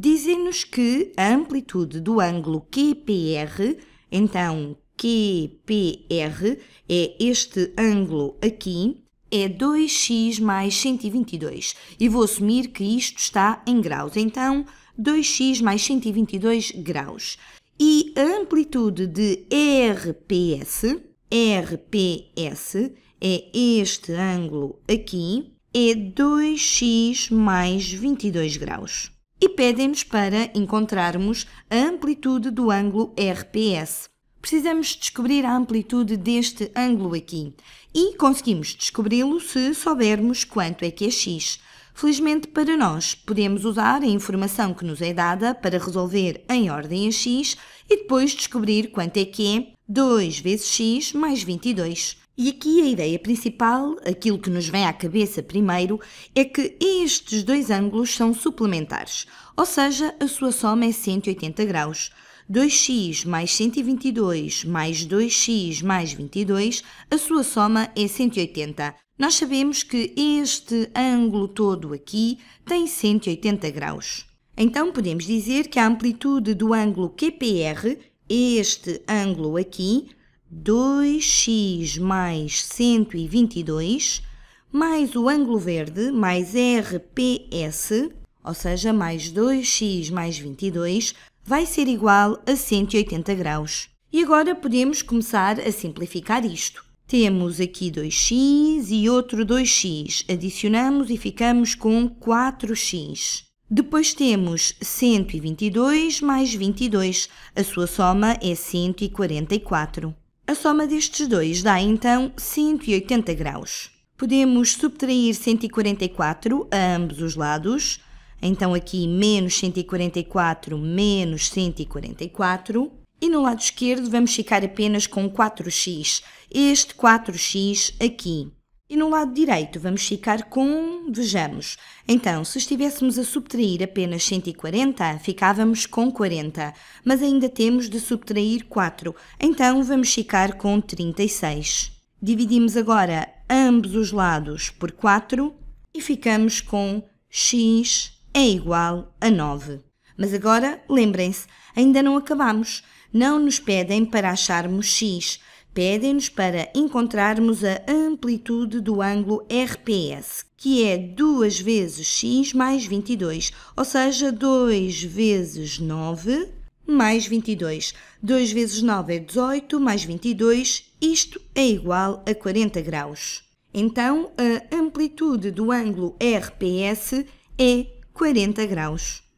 dizem-nos que a amplitude do ângulo QPR, então QPR é este ângulo aqui, é 2x mais 122. E vou assumir que isto está em graus. Então, 2x mais 122 graus. E a amplitude de RPS, RPS é este ângulo aqui, é 2x mais 22 graus e pedem-nos para encontrarmos a amplitude do ângulo RPS. Precisamos descobrir a amplitude deste ângulo aqui e conseguimos descobri-lo se soubermos quanto é que é x. Felizmente para nós, podemos usar a informação que nos é dada para resolver em ordem a x e depois descobrir quanto é que é 2 vezes x mais 22. E aqui a ideia principal, aquilo que nos vem à cabeça primeiro, é que estes dois ângulos são suplementares, ou seja, a sua soma é 180 graus. 2x mais 122 mais 2x mais 22, a sua soma é 180. Nós sabemos que este ângulo todo aqui tem 180 graus. Então podemos dizer que a amplitude do ângulo QPR, este ângulo aqui, 2x mais 122 mais o ângulo verde mais RPS, ou seja, mais 2x mais 22, vai ser igual a 180 graus. E agora podemos começar a simplificar isto. Temos aqui 2x e outro 2x, adicionamos e ficamos com 4x. Depois temos 122 mais 22, a sua soma é 144. A soma destes dois dá então 180 graus. Podemos subtrair 144 a ambos os lados, então aqui menos 144 menos 144. E no lado esquerdo vamos ficar apenas com 4x, este 4x aqui. E no lado direito vamos ficar com, vejamos, então se estivéssemos a subtrair apenas 140, ficávamos com 40, mas ainda temos de subtrair 4, então vamos ficar com 36. Dividimos agora ambos os lados por 4 e ficamos com x é igual a 9. Mas agora, lembrem-se, ainda não acabamos. Não nos pedem para acharmos x, pedem-nos para encontrarmos a amplitude do ângulo RPS, que é 2 vezes x mais 22, ou seja, 2 vezes 9 mais 22. 2 vezes 9 é 18, mais 22, isto é igual a 40 graus. Então, a amplitude do ângulo RPS é 40 graus.